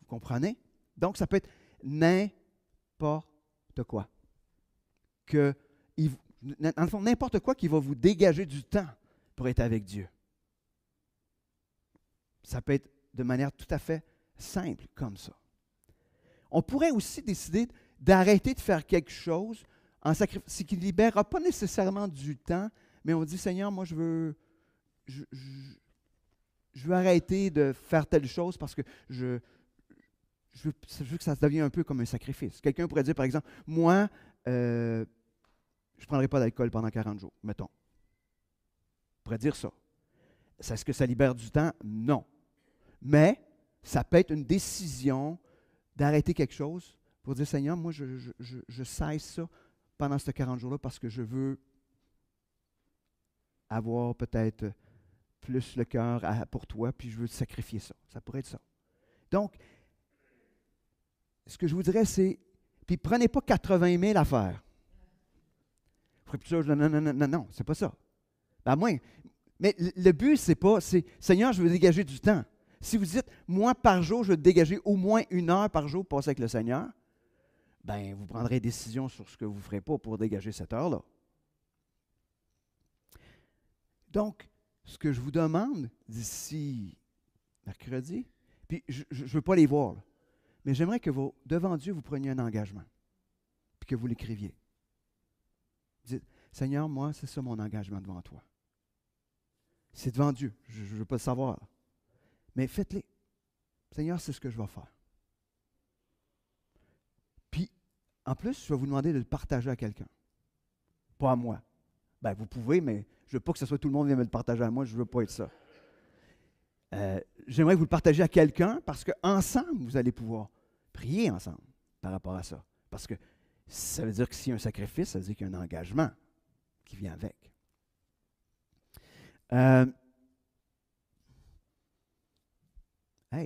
Vous comprenez? Donc, ça peut être n'importe quoi. Que, il, n'importe quoi qui va vous dégager du temps pour être avec Dieu. Ça peut être de manière tout à fait simple comme ça. On pourrait aussi décider d'arrêter de faire quelque chose en ce qui libérera pas nécessairement du temps, mais on dit Seigneur, moi je veux, je, arrêter de faire telle chose parce que je, veux, que ça devienne un peu comme un sacrifice. Quelqu'un pourrait dire, par exemple, moi, euh, je ne prendrai pas d'alcool pendant 40 jours, mettons. On pourrait dire ça. Est-ce que ça libère du temps? Non mais ça peut être une décision d'arrêter quelque chose pour dire Seigneur, moi, je, je, je, cesse ça pendant ces 40 jours-là parce que je veux avoir peut-être plus le cœur pour toi, puis je veux sacrifier ça. Ça pourrait être ça. Donc, ce que je vous dirais, c'est, puis prenez pas 80 000 à faire. Non, non, non, non, non, c'est pas ça. Bah ben, moins. Mais le but, c'est pas, c'est, Seigneur, je veux dégager du temps. Si vous dites, moi par jour, je vais dégager au moins une heure par jour pour passer avec le Seigneur, ben vous prendrez décision sur ce que vous ne ferez pas pour dégager cette heure-là. Donc, ce que je vous demande d'ici mercredi, puis je ne veux pas les voir, mais j'aimerais que vous, devant Dieu, vous preniez un engagement, puis que vous l'écriviez. Dites, Seigneur, moi, c'est ça mon engagement devant toi. C'est devant Dieu, je ne veux pas le savoir. Là mais faites-les. Seigneur, c'est ce que je vais faire. Puis, en plus, je vais vous demander de le partager à quelqu'un, pas à moi. Ben, vous pouvez, mais je veux pas que ce soit tout le monde qui vienne me le partager à moi, je veux pas être ça. Euh, j'aimerais que vous le partager à quelqu'un parce qu'ensemble, vous allez pouvoir prier ensemble par rapport à ça. Parce que ça veut dire que s'il y a un sacrifice, ça veut dire qu'il y a un engagement qui vient avec. Euh,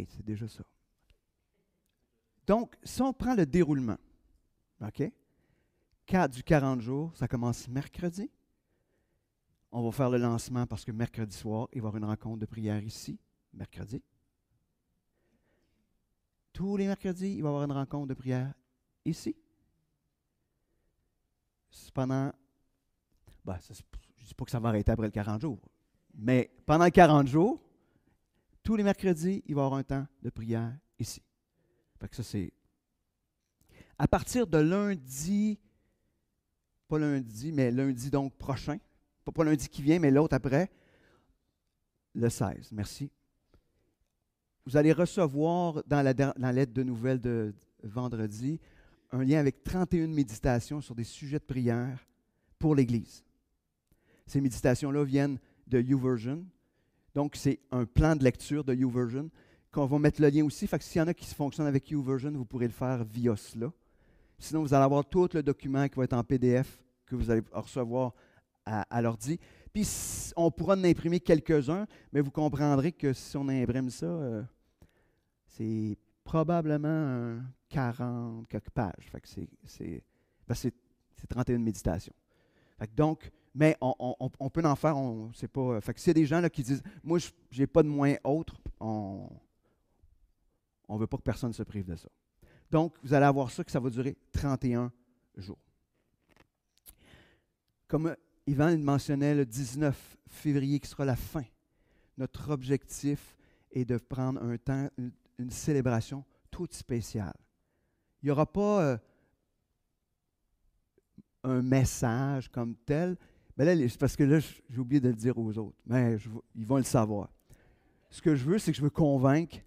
c'est déjà ça. Donc, si on prend le déroulement, OK? 4 du 40 jours, ça commence mercredi. On va faire le lancement parce que mercredi soir, il va y avoir une rencontre de prière ici, mercredi. Tous les mercredis, il va y avoir une rencontre de prière ici. Pendant. Ben, je ne dis pas que ça va arrêter après le 40 jours, mais pendant 40 jours, tous les mercredis, il va y avoir un temps de prière ici. Parce que ça, c'est. À partir de lundi, pas lundi, mais lundi donc prochain, pas, lundi qui vient, mais l'autre après, le 16, merci. Vous allez recevoir dans la, lettre de nouvelles de vendredi un lien avec 31 méditations sur des sujets de prière pour l'Église. Ces méditations-là viennent de YouVersion, donc, c'est un plan de lecture de YouVersion qu'on va mettre le lien aussi. Fait que s'il y en a qui se fonctionnent avec YouVersion, vous pourrez le faire via cela. Sinon, vous allez avoir tout le document qui va être en PDF que vous allez recevoir à, l'ordi. Puis, on pourra en imprimer quelques-uns, mais vous comprendrez que si on imprime ça, euh, c'est probablement 40 quelques pages. Fait que c'est, c'est, 31 méditations. Fait que donc, mais on, peut en faire, on sait pas. Euh, fait que s'il y a des gens là, qui disent Moi, j'ai pas de moins autre, on ne veut pas que personne se prive de ça. Donc, vous allez avoir ça que ça va durer 31 jours. Comme Yvan euh, mentionnait le 19 février, qui sera la fin, notre objectif est de prendre un temps, une, célébration toute spéciale. Il n'y aura pas euh, un message comme tel, parce que là, j'ai oublié de le dire aux autres. Mais ils vont le savoir. Ce que je veux, c'est que je veux convaincre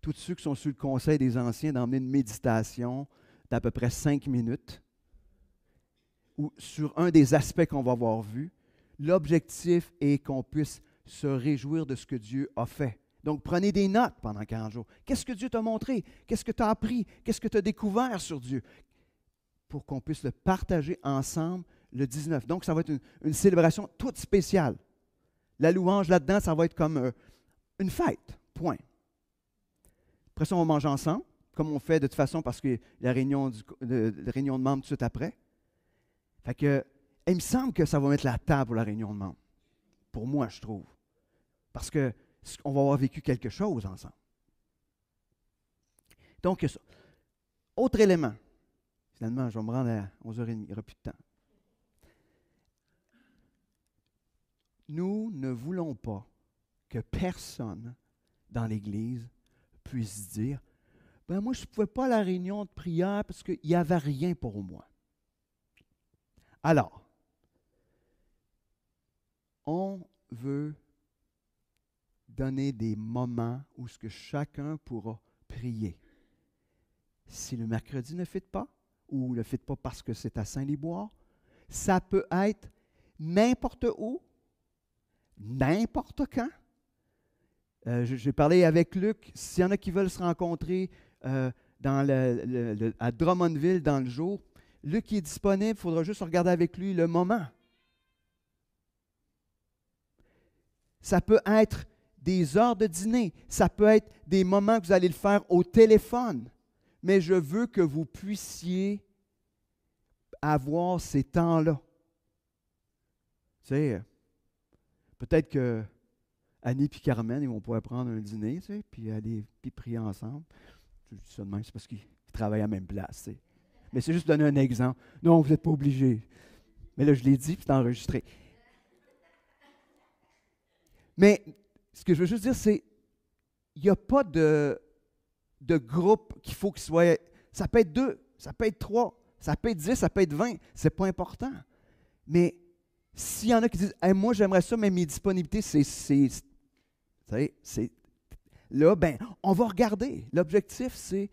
tous ceux qui sont sur le conseil des anciens d'emmener une méditation d'à peu près cinq minutes où, sur un des aspects qu'on va avoir vu. L'objectif est qu'on puisse se réjouir de ce que Dieu a fait. Donc, prenez des notes pendant 40 jours. Qu'est-ce que Dieu t'a montré? Qu'est-ce que tu as appris? Qu'est-ce que tu as découvert sur Dieu? Pour qu'on puisse le partager ensemble le 19. Donc, ça va être une, célébration toute spéciale. La louange là-dedans, ça va être comme euh, une fête, point. Après ça, on va manger ensemble, comme on fait de toute façon parce que la réunion, du, de, réunion de membres tout de suite après. Fait que, il me semble que ça va mettre la table pour la réunion de membres. Pour moi, je trouve. Parce qu'on va avoir vécu quelque chose ensemble. Donc, Autre élément. Finalement, je vais me rendre à 11h30, il n'y aura plus de temps. Nous ne voulons pas que personne dans l'Église puisse dire, ben moi je ne pouvais pas à la réunion de prière parce qu'il n'y avait rien pour moi. Alors, on veut donner des moments où ce que chacun pourra prier. Si le mercredi ne fait pas, ou ne fait pas parce que c'est à Saint-Liboire, ça peut être n'importe où, n'importe quand. Euh, j'ai parlé avec Luc. S'il y en a qui veulent se rencontrer euh, à Drummondville dans le jour, Luc est disponible. Il faudra juste regarder avec lui le moment. Ça peut être des heures de dîner. Ça peut être des moments que vous allez le faire au téléphone. Mais je veux que vous puissiez avoir ces temps-là. Tu Peut-être que Annie et Carmen, ils vont pouvoir prendre un dîner, tu puis aller puis prier ensemble. Je ça de c'est parce qu'ils travaillent à la même place. Mais c'est juste donner un exemple. Non, vous n'êtes pas obligés. Mais là, je l'ai dit, puis c'est enregistré. Mais ce que je veux juste dire, c'est il n'y a pas de, de groupe qu'il faut qu'il soit. Ça peut être deux, ça peut être trois, ça peut être dix, ça peut être vingt. C'est pas important. Mais s'il y en a qui disent Moi, j'aimerais ça, mais mes disponibilités, c'est. Là, ben, on va regarder. L'objectif, c'est.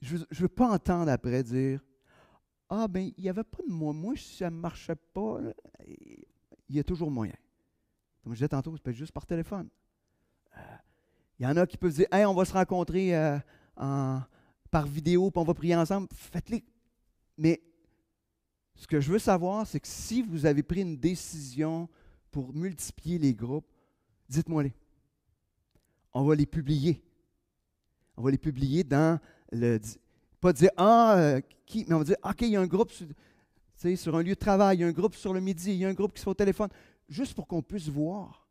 Je ne veux pas entendre après dire Ah, ben, il n'y avait pas de moi. Moi, si ça ne marchait pas, il y a toujours moyen. Comme je disais tantôt, c'est juste par téléphone. Euh, il y en a qui peuvent dire eh, on va se rencontrer euh, par vidéo, puis on va prier ensemble. Faites-les. Mais ce que je veux savoir, c'est que si vous avez pris une décision pour multiplier les groupes, dites-moi-les. On va les publier. On va les publier dans le. Pas dire Ah, euh, qui Mais on va dire OK, il y a un groupe sur, sur un lieu de travail, il y a un groupe sur le midi, il y a un groupe qui se fait au téléphone, juste pour qu'on puisse voir.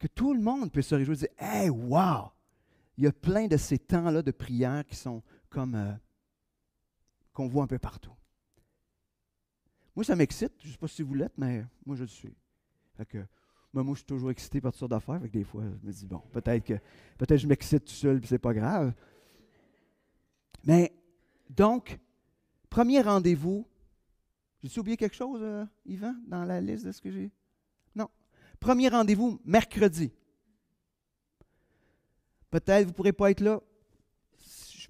Que tout le monde puisse se réjouir et dire Hey, wow Il y a plein de ces temps-là de prière qui sont comme. Euh, qu'on voit un peu partout. Moi, ça m'excite. Je ne sais pas si vous l'êtes, mais moi, je le suis. moi, ben, moi, je suis toujours excité par toutes sortes d'affaires. des fois, je me dis, bon, peut-être que peut-être je m'excite tout seul, puis c'est pas grave. Mais donc, premier rendez-vous. J'ai-tu oublié quelque chose, euh, Yvan, dans la liste de ce que j'ai? Non. Premier rendez-vous, mercredi. Peut-être que vous ne pourrez pas être là.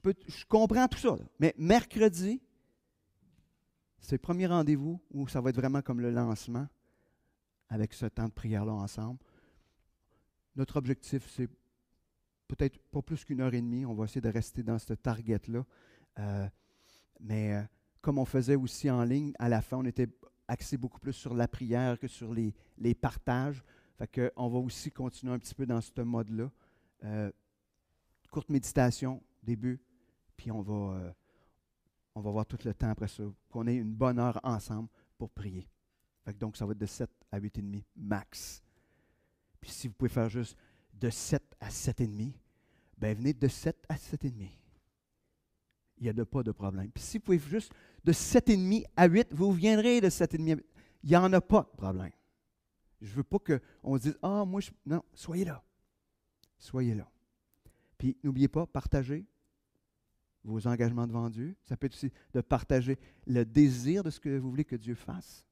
Je, comprends tout ça, mais mercredi, c'est le premier rendez-vous où ça va être vraiment comme le lancement avec ce temps de prière-là ensemble. Notre objectif, c'est peut-être pas plus qu'une heure et demie. On va essayer de rester dans ce target-là. Euh, mais euh, comme on faisait aussi en ligne, à la fin, on était axé beaucoup plus sur la prière que sur les, partages. Fait que on va aussi continuer un petit peu dans ce mode-là. Euh, courte méditation, début, puis on va on va voir tout le temps après ça, qu'on ait une bonne heure ensemble pour prier. donc, ça va être de 7 à 8,5 max. Puis si vous pouvez faire juste de 7 à 7,5, ben venez de 7 à 7,5. Il n'y a de, pas de problème. Puis si vous pouvez juste de 7,5 à 8, vous viendrez de 7,5 à 8. Il n'y en a pas de problème. Je ne veux pas qu'on se dise, ah, moi, je... non, soyez là. Soyez là. Puis n'oubliez pas, partagez, vos engagements devant Dieu. Ça peut être aussi de partager le désir de ce que vous voulez que Dieu fasse.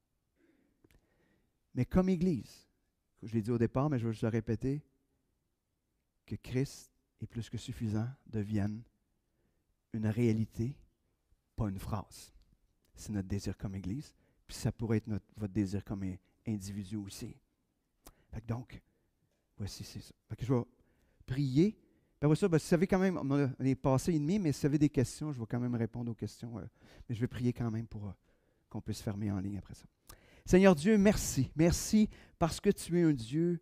Mais comme Église, je l'ai dit au départ, mais je vais juste le répéter, que Christ est plus que suffisant devienne une réalité, pas une phrase. C'est notre désir comme Église, puis ça pourrait être votre désir comme individu aussi. donc, voici, c'est ça. je vais prier ben ben, vous savez quand même, on est passé une demi, mais si vous avez des questions, je vais quand même répondre aux questions. Euh, mais je vais prier quand même pour euh, qu'on puisse fermer en ligne après ça. Seigneur Dieu, merci. Merci parce que tu es un Dieu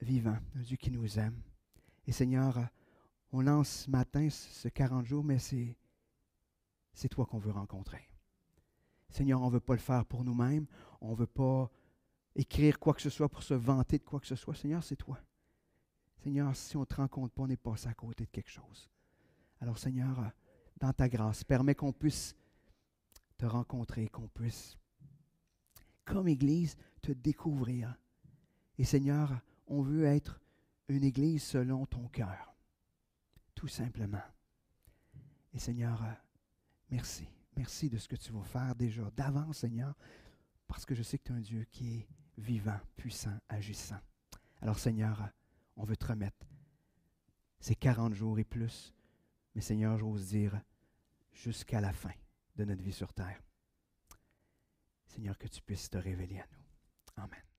vivant, un Dieu qui nous aime. Et Seigneur, on lance ce matin ce 40 jours, mais c'est, c'est toi qu'on veut rencontrer. Seigneur, on ne veut pas le faire pour nous-mêmes. On ne veut pas écrire quoi que ce soit pour se vanter de quoi que ce soit. Seigneur, c'est toi. Seigneur, si on ne te rencontre pas, on n'est pas à côté de quelque chose. Alors, Seigneur, euh, dans ta grâce, permets qu'on puisse te rencontrer, qu'on puisse, comme Église, te découvrir. Et Seigneur, on veut être une Église selon ton cœur, tout simplement. Et Seigneur, euh, merci. Merci de ce que tu vas faire déjà d'avant, Seigneur, parce que je sais que tu es un Dieu qui est vivant, puissant, agissant. Alors Seigneur, euh, on veut te remettre. ces 40 jours et plus. Mais Seigneur, j'ose dire, jusqu'à la fin de notre vie sur terre. Seigneur, que tu puisses te révéler à nous. Amen.